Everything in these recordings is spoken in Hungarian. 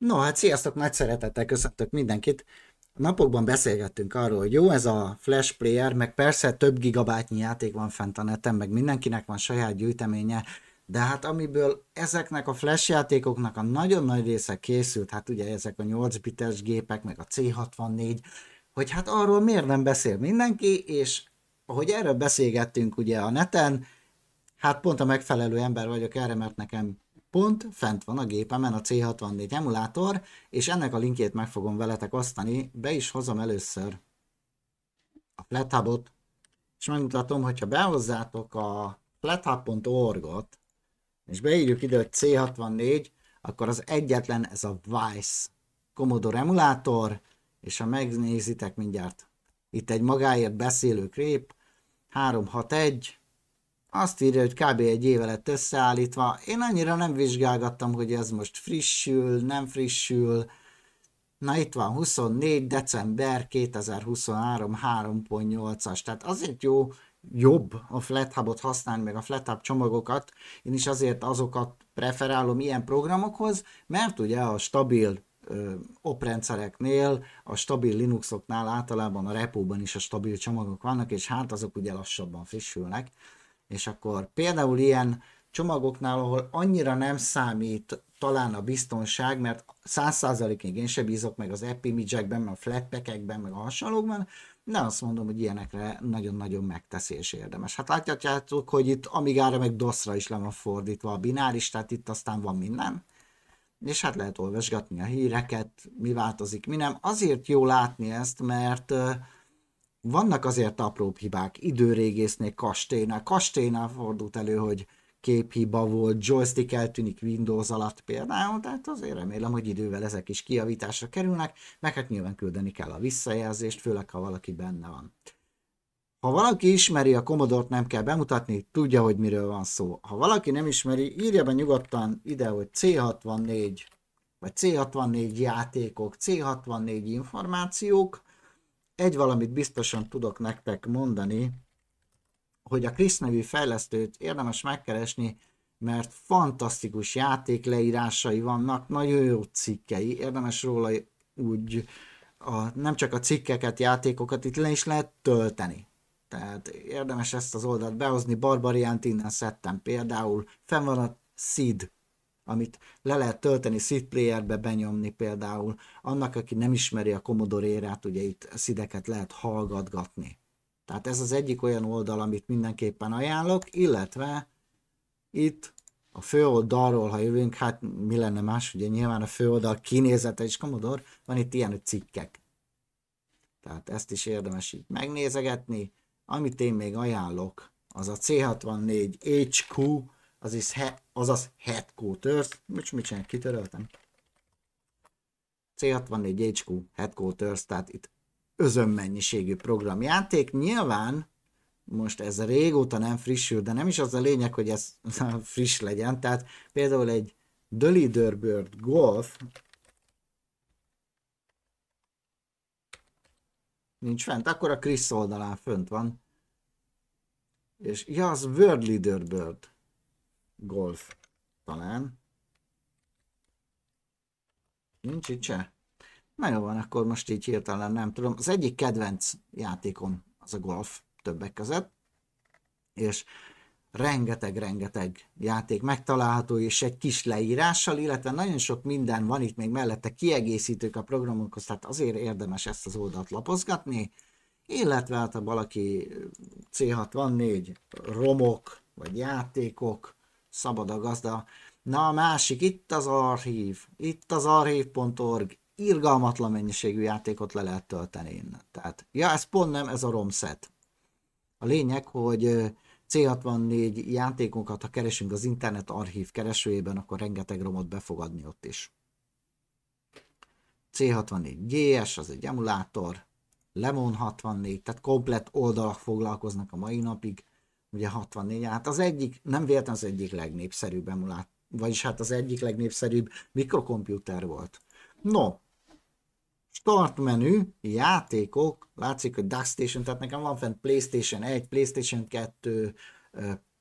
No, hát sziasztok, nagy szeretettel köszöntök mindenkit. A napokban beszélgettünk arról, hogy jó, ez a Flash Player, meg persze több gigabájtnyi játék van fent a neten, meg mindenkinek van saját gyűjteménye, de hát amiből ezeknek a flash játékoknak a nagyon nagy része készült, hát ugye ezek a 8 bites gépek, meg a C64, hogy hát arról miért nem beszél mindenki, és ahogy erről beszélgettünk ugye a neten, hát pont a megfelelő ember vagyok erre, mert nekem pont fent van a gépemen a C64 emulátor, és ennek a linkjét meg fogom veletek osztani, be is hozom először a flathub és megmutatom, hogyha behozzátok a flathub.org-ot, és beírjuk ide, hogy C64, akkor az egyetlen ez a Vice Commodore emulátor, és ha megnézitek mindjárt, itt egy magáért beszélő krép, 361, azt írja, hogy kb. egy éve lett összeállítva. Én annyira nem vizsgálgattam, hogy ez most frissül, nem frissül. Na itt van 24. december 2023 3.8-as, tehát azért jó, jobb a FlatHub-ot használni, meg a FlatHub csomagokat. Én is azért azokat preferálom ilyen programokhoz, mert ugye a stabil oprendszereknél, a stabil Linuxoknál általában a repóban is a stabil csomagok vannak, és hát azok ugye lassabban frissülnek, és akkor például ilyen csomagoknál, ahol annyira nem számít talán a biztonság, mert 100%-ig én se bízok meg az epimidzsekben, meg a flatpackekben, meg a hasonlókban, de azt mondom, hogy ilyenekre nagyon-nagyon megteszi és érdemes. Hát látjátok, hogy itt Amigára meg DOS-ra is le van fordítva a bináris, tehát itt aztán van minden. És hát lehet olvasgatni a híreket, mi változik, mi nem. Azért jó látni ezt, mert uh, vannak azért apróbb hibák, időrégésznél kastélynál, kastélynál fordult elő, hogy képhiba volt, joystick eltűnik Windows alatt például, tehát azért remélem, hogy idővel ezek is kiavításra kerülnek, meg hát nyilván küldeni kell a visszajelzést, főleg ha valaki benne van. Ha valaki ismeri a commodore nem kell bemutatni, tudja, hogy miről van szó. Ha valaki nem ismeri, írja be nyugodtan ide, hogy C64 vagy C64 játékok, C64 információk, egy valamit biztosan tudok nektek mondani, hogy a Krisz nevű fejlesztőt érdemes megkeresni, mert fantasztikus játék leírásai vannak, nagyon jó cikkei, érdemes róla úgy a, nem csak a cikkeket, játékokat itt le is lehet tölteni. Tehát érdemes ezt az oldalt behozni, Barbariant innen szedtem például, fenn van a Seed amit le lehet tölteni seed benyomni például. Annak, aki nem ismeri a Commodore érát, ugye itt szideket lehet hallgatgatni. Tehát ez az egyik olyan oldal, amit mindenképpen ajánlok, illetve itt a főoldalról, ha jövünk, hát mi lenne más, ugye nyilván a főoldal kinézete is Commodore, van itt ilyen cikkek. Tehát ezt is érdemes így megnézegetni. Amit én még ajánlok, az a C64HQ azaz, he, azaz head quarters, most mit csinál, kitöröltem. C64 HQ headquarters, tehát itt özönmennyiségű programjáték. Nyilván most ez régóta nem frissül, de nem is az a lényeg, hogy ez friss legyen. Tehát például egy The Leaderbird Golf nincs fent, akkor a Chris oldalán fönt van. És ja, az World Leaderbird golf talán. Nincs itt se? Na jó van, akkor most így hirtelen nem tudom. Az egyik kedvenc játékom az a golf többek között, és rengeteg-rengeteg játék megtalálható, és egy kis leírással, illetve nagyon sok minden van itt még mellette kiegészítők a programokhoz, tehát azért érdemes ezt az oldalt lapozgatni, illetve hát ha valaki C64 romok, vagy játékok, szabad a gazda. Na a másik, itt az archív, itt az archív.org, irgalmatlan mennyiségű játékot le lehet tölteni innen. Tehát, ja, ez pont nem, ez a set. A lényeg, hogy C64 játékokat, ha keresünk az internet archív keresőjében, akkor rengeteg romot befogadni ott is. C64 GS, az egy emulátor, Lemon 64, tehát komplet oldalak foglalkoznak a mai napig ugye 64, hát az egyik, nem véletlen az egyik legnépszerűbb emulát, vagyis hát az egyik legnépszerűbb mikrokomputer volt. No, start menü, játékok, látszik, hogy Station, tehát nekem van fent Playstation 1, Playstation 2,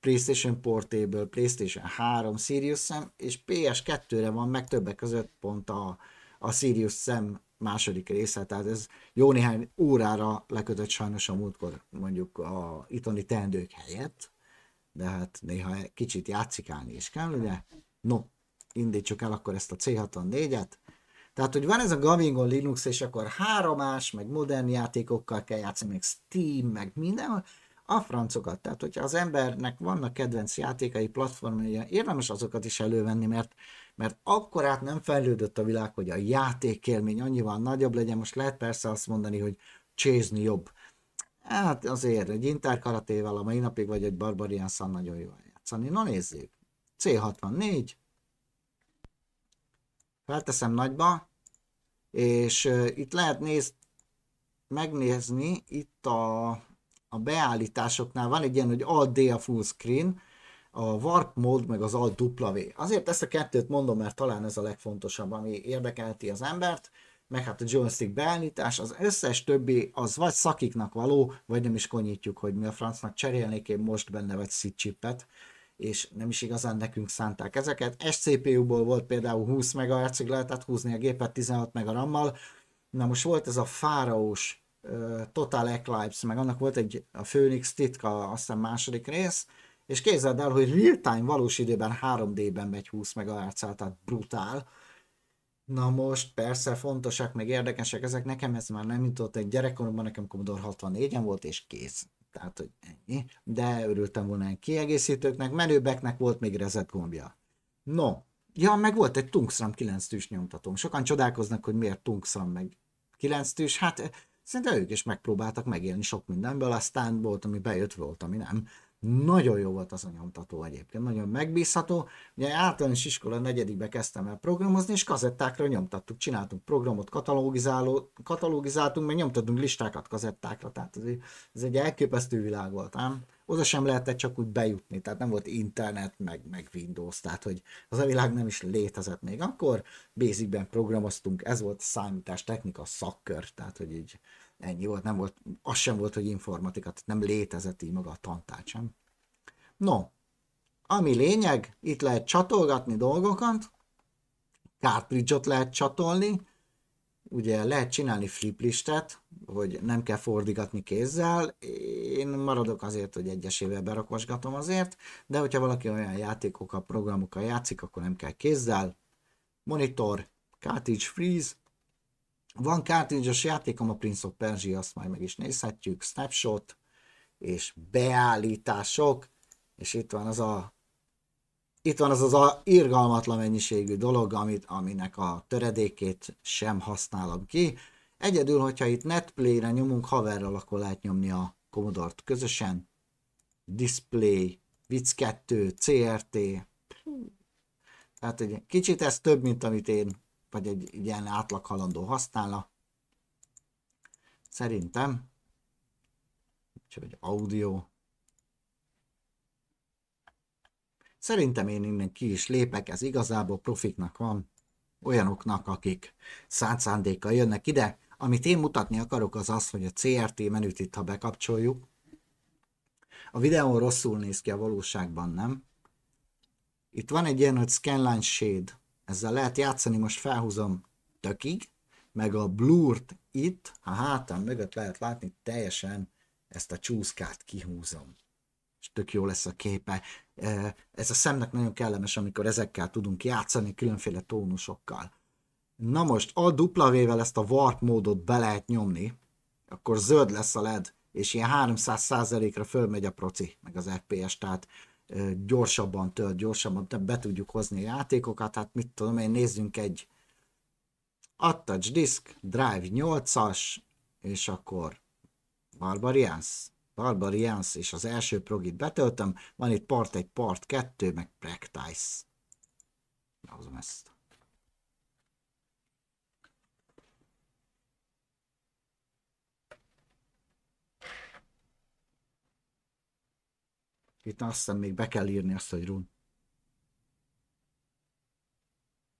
Playstation Portable, Playstation 3, Sirius Sam, és PS2-re van meg többek között pont a, a Sirius Sam második része, tehát ez jó néhány órára lekötött sajnos a múltkor mondjuk a itoni teendők helyett, de hát néha kicsit játszikálni is kell, ugye? No, indítsuk el akkor ezt a C64-et. Tehát, hogy van ez a Gamingon Linux, és akkor háromás, meg modern játékokkal kell játszani, meg Steam, meg minden, a francokat. Tehát, hogyha az embernek vannak kedvenc játékai, platformja, érdemes azokat is elővenni, mert mert akkor át nem fejlődött a világ, hogy a játékélmény annyival nagyobb legyen. Most lehet persze azt mondani, hogy csézni jobb. Hát azért egy interkaratével a mai napig, vagy egy Barbarian Sun nagyon jól játszani. Na nézzük. C64. Felteszem nagyba, és itt lehet néz, megnézni, itt a, a beállításoknál van egy ilyen, hogy Alt D a full screen, a Warp Mode meg az Alt W. Azért ezt a kettőt mondom, mert talán ez a legfontosabb, ami érdekelti az embert, meg hát a joystick beállítás, az összes többi az vagy szakiknak való, vagy nem is konyítjuk, hogy mi a francnak cserélnék én most benne vagy szitcsipet, és nem is igazán nekünk szánták ezeket. SCPU-ból volt például 20 MHz-ig lehetett húzni a gépet 16 meg RAM-mal, na most volt ez a fáraós uh, Total Eclipse, meg annak volt egy a Phoenix titka, aztán második rész, és képzeld el, hogy real-time valós időben 3D-ben megy 20 mhz tehát brutál. Na most persze fontosak, meg érdekesek ezek, nekem ez már nem jutott, egy gyerekkoromban nekem Commodore 64-en volt, és kész. Tehát, hogy ennyi. De örültem volna egy kiegészítőknek, menőbeknek volt még reset gombja. No, ja, meg volt egy Tungsram 9 tűs nyomtatóm. Sokan csodálkoznak, hogy miért Tungsram meg 9 tűs. Hát szerintem ők is megpróbáltak megélni sok mindenből, aztán volt, ami bejött, volt, ami nem. Nagyon jó volt az a nyomtató egyébként, nagyon megbízható. Ugye általános iskola negyedikbe kezdtem el programozni, és kazettákra nyomtattuk, csináltunk programot, katalogizáló, katalogizáltunk, meg nyomtattunk listákat kazettákra, tehát ez, ez egy elképesztő világ volt, ám? Oda sem lehetett csak úgy bejutni, tehát nem volt internet, meg, meg Windows, tehát hogy az a világ nem is létezett még akkor. Basicben programoztunk, ez volt a technika szakkör, tehát hogy így Ennyi volt, nem volt, az sem volt, hogy informatika, tehát nem létezett így maga a tantárgy sem. No, ami lényeg, itt lehet csatolgatni dolgokat, cartridge-ot lehet csatolni, ugye lehet csinálni fliplistet, hogy nem kell fordigatni kézzel, én maradok azért, hogy egyesével berakosgatom azért, de hogyha valaki olyan játékokkal, programokkal játszik, akkor nem kell kézzel, monitor, cartridge freeze, van cartridge játékom, a Prince of Persia, azt majd meg is nézhetjük, snapshot, és beállítások, és itt van az a itt van az az a irgalmatlan mennyiségű dolog, amit, aminek a töredékét sem használom ki. Egyedül, hogyha itt netplay-re nyomunk haverral, akkor lehet nyomni a commodore közösen. Display, Vic 2, CRT. Tehát egy kicsit ez több, mint amit én vagy egy ilyen átlag halandó használna. Szerintem, csak egy audio, Szerintem én innen ki is lépek, ez igazából profiknak van, olyanoknak, akik szánt szándékkal jönnek ide. Amit én mutatni akarok, az az, hogy a CRT menüt itt, ha bekapcsoljuk, a videón rosszul néz ki a valóságban, nem? Itt van egy ilyen, hogy Scanline Shade ezzel lehet játszani, most felhúzom tökig, meg a blurt itt, a hátam mögött lehet látni, teljesen ezt a csúszkát kihúzom. És tök jó lesz a képe. Ez a szemnek nagyon kellemes, amikor ezekkel tudunk játszani, különféle tónusokkal. Na most a dupla vel ezt a warp módot be lehet nyomni, akkor zöld lesz a LED, és ilyen 300%-ra fölmegy a proci, meg az FPS, tehát gyorsabban tölt, gyorsabban be tudjuk hozni a játékokat, hát mit tudom én, nézzünk egy Attach Disk, Drive 8-as, és akkor Barbarians, Barbarians, és az első progit betöltöm, van itt part 1, part 2, meg Practice. Hozom ezt. Itt azt hiszem még be kell írni azt, hogy run.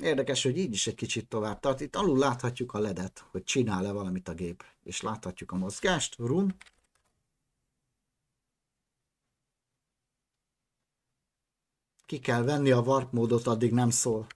Érdekes, hogy így is egy kicsit tovább tart. Itt alul láthatjuk a ledet, hogy csinál-e valamit a gép. És láthatjuk a mozgást, run. Ki kell venni a warp módot, addig nem szól.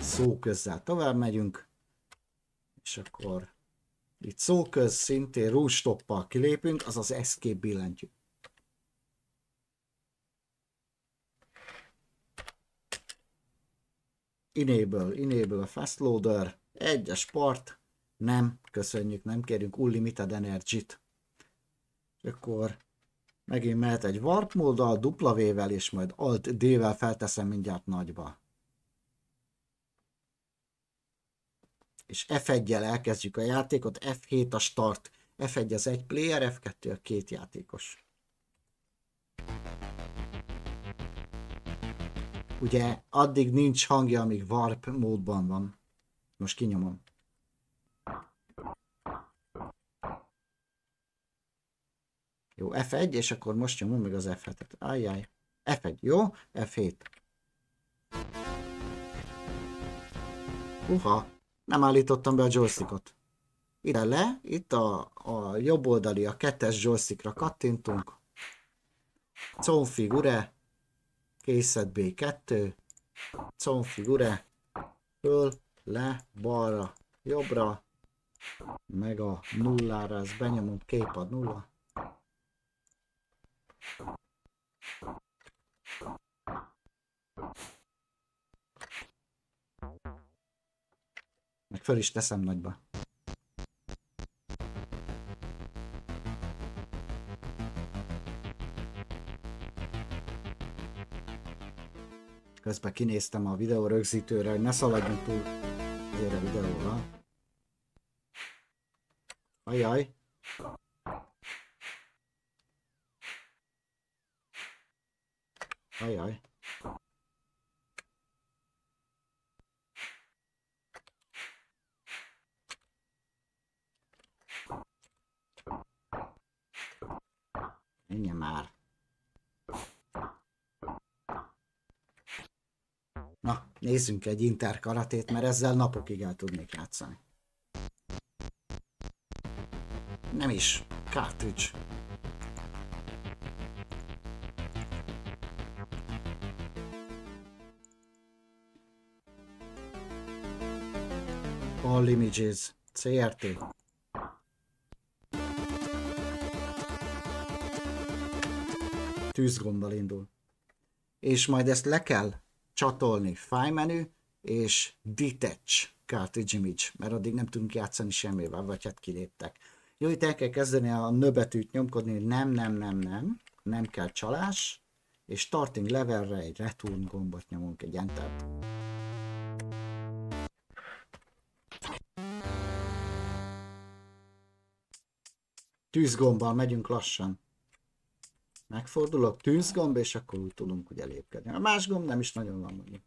Szó közzel tovább megyünk. És akkor itt köz szintén rústoppal kilépünk, azaz eszkép billentyű. Inéből, inéből a fast loader, egyes part, nem, köszönjük, nem kérünk unlimited energy-t. Akkor megint mehet egy warp móddal, W-vel és majd Alt D-vel felteszem mindjárt nagyba. és f 1 elkezdjük a játékot, F7 a start, F1 az egy player, F2 a két játékos. Ugye addig nincs hangja, amíg warp módban van. Most kinyomom. Jó, F1, és akkor most nyomom meg az F7-et. Ajjaj. F1, jó? F7. Uha, nem állítottam be a joystickot. Ide le, itt a, a jobb oldali, a kettes joystickra kattintunk. Configure, készet B2, configure, föl, le, balra, jobbra, meg a nullára, ez benyomom, képad nulla. Thank you. Meg föl is teszem nagyba. Közben kinéztem a videó rögzítőre, hogy ne szaladjunk túl a videóra. Ajaj! Ajaj! Menjen már! Na, nézzünk egy interkaratét, mert ezzel napokig el tudnék játszani. Nem is. Cartridge. All images. CRT. tűzgombbal indul. És majd ezt le kell csatolni fájmenü és detach cartridge image, mert addig nem tudunk játszani semmivel, vagy hát kiléptek. Jó, itt el kell kezdeni a nöbetűt nyomkodni, hogy nem, nem, nem, nem, nem kell csalás, és starting levelre egy return gombot nyomunk, egy enter Tűzgombbal megyünk lassan megfordulok, tűzgomb gomb, és akkor úgy tudunk ugye lépkedni. A más gomb nem is nagyon van mondjuk.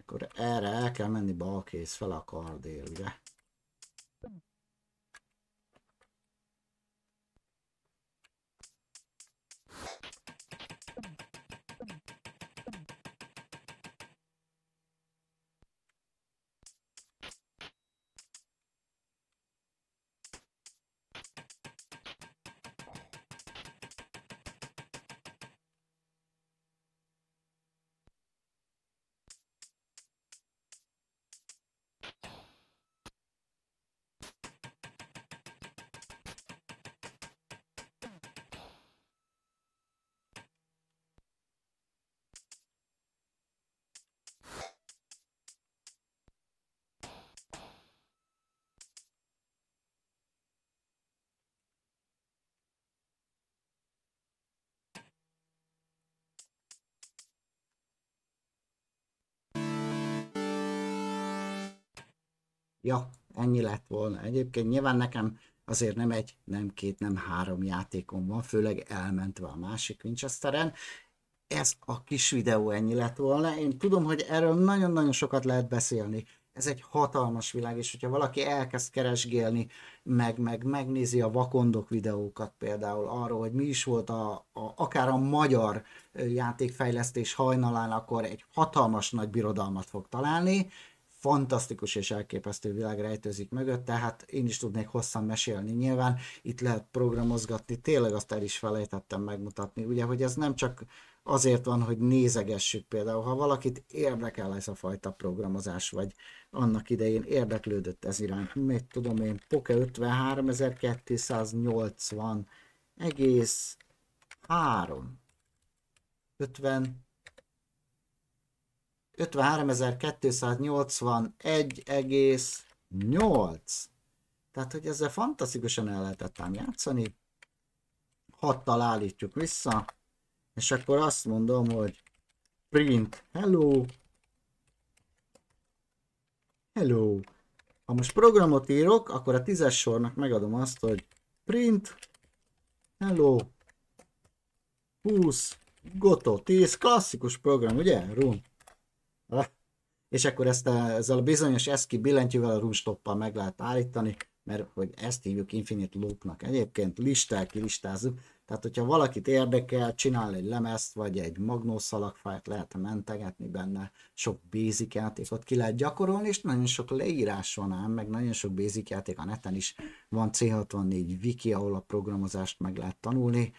Akkor erre el kell menni bal kéz fel a kardél, ugye? Ja, ennyi lett volna. Egyébként nyilván nekem azért nem egy, nem két, nem három játékom van, főleg elmentve a másik Winchesteren. Ez a kis videó ennyi lett volna. Én tudom, hogy erről nagyon-nagyon sokat lehet beszélni. Ez egy hatalmas világ, és hogyha valaki elkezd keresgélni, meg, meg megnézi a vakondok videókat például arról, hogy mi is volt a, a, akár a magyar játékfejlesztés hajnalán, akkor egy hatalmas nagy birodalmat fog találni, fantasztikus és elképesztő világ rejtőzik mögött, tehát én is tudnék hosszan mesélni. Nyilván itt lehet programozgatni, tényleg azt el is felejtettem megmutatni, ugye, hogy ez nem csak azért van, hogy nézegessük például, ha valakit érdekel ez a fajta programozás, vagy annak idején érdeklődött ez iránt, mit tudom én, Poke 53280 egész 3 50 53.281,8. Tehát, hogy ezzel fantasztikusan el lehetett ám játszani. 6-tal állítjuk vissza, és akkor azt mondom, hogy print hello, hello. Ha most programot írok, akkor a tízes sornak megadom azt, hogy print hello 20 goto 10, klasszikus program, ugye? Run és akkor ezt a, ezzel a bizonyos eszki billentyűvel a runstoppal meg lehet állítani, mert hogy ezt hívjuk infinite loopnak. Egyébként listák, kilistázzuk, tehát hogyha valakit érdekel, csinál egy lemezt, vagy egy magnószalagfájt, lehet mentegetni benne, sok basic játékot ki lehet gyakorolni, és nagyon sok leírás van ám, meg nagyon sok basic játék a neten is. Van C64 wiki, ahol a programozást meg lehet tanulni,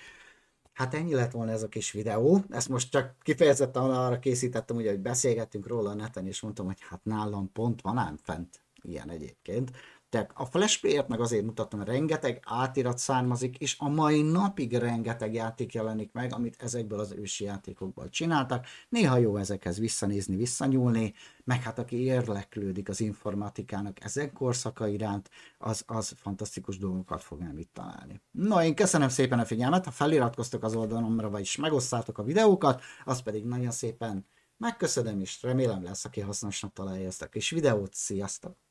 Hát ennyi lett volna ez a kis videó. Ezt most csak kifejezetten arra készítettem, ugye, hogy beszélgettünk róla a neten, és mondtam, hogy hát nálam pont van ám fent ilyen egyébként. Tehát a Flash Player-t meg azért mutattam, rengeteg átirat származik, és a mai napig rengeteg játék jelenik meg, amit ezekből az ősi játékokból csináltak. Néha jó ezekhez visszanézni, visszanyúlni, meg hát aki érleklődik az informatikának ezen korszaka iránt, az, az fantasztikus dolgokat fog el itt találni. Na, én köszönöm szépen a figyelmet, ha feliratkoztok az oldalomra, vagyis megosztátok a videókat, az pedig nagyon szépen megköszönöm, és remélem lesz, aki hasznosnak találja ezt a kis videót. Sziasztok!